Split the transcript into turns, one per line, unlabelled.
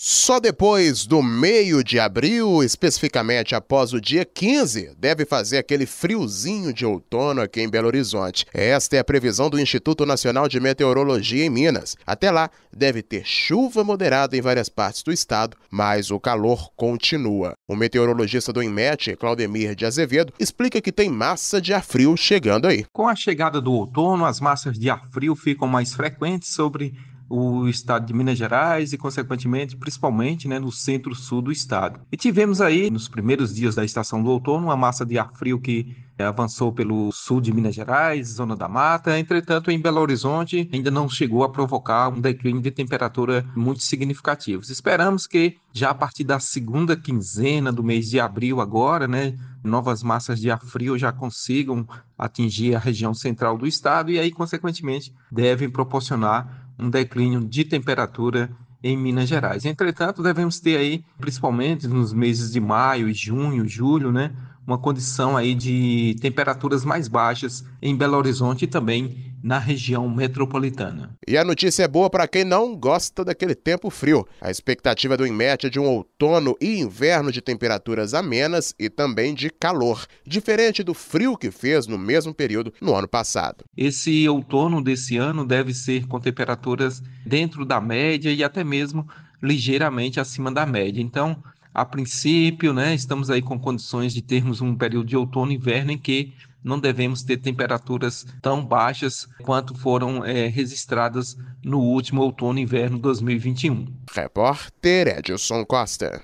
Só depois do meio de abril, especificamente após o dia 15, deve fazer aquele friozinho de outono aqui em Belo Horizonte. Esta é a previsão do Instituto Nacional de Meteorologia em Minas. Até lá, deve ter chuva moderada em várias partes do estado, mas o calor continua. O meteorologista do INMET, Claudemir de Azevedo, explica que tem massa de ar frio chegando aí.
Com a chegada do outono, as massas de ar frio ficam mais frequentes sobre o estado de Minas Gerais e, consequentemente, principalmente né, no centro-sul do estado. E tivemos aí, nos primeiros dias da estação do outono, uma massa de ar frio que avançou pelo sul de Minas Gerais, zona da mata. Entretanto, em Belo Horizonte ainda não chegou a provocar um declínio de temperatura muito significativo. Esperamos que já a partir da segunda quinzena do mês de abril agora, né, novas massas de ar frio já consigam atingir a região central do estado e aí consequentemente devem proporcionar um declínio de temperatura em Minas Gerais. Entretanto, devemos ter aí, principalmente nos meses de maio, junho, julho, né, uma condição aí de temperaturas mais baixas em Belo Horizonte e também na região metropolitana.
E a notícia é boa para quem não gosta daquele tempo frio. A expectativa é do INMET é de um outono e inverno de temperaturas amenas e também de calor, diferente do frio que fez no mesmo período no ano passado.
Esse outono desse ano deve ser com temperaturas dentro da média e até mesmo ligeiramente acima da média. Então, a princípio, né, estamos aí com condições de termos um período de outono e inverno em que não devemos ter temperaturas tão baixas quanto foram é, registradas no último outono e inverno 2021. Repórter
Edson Costa.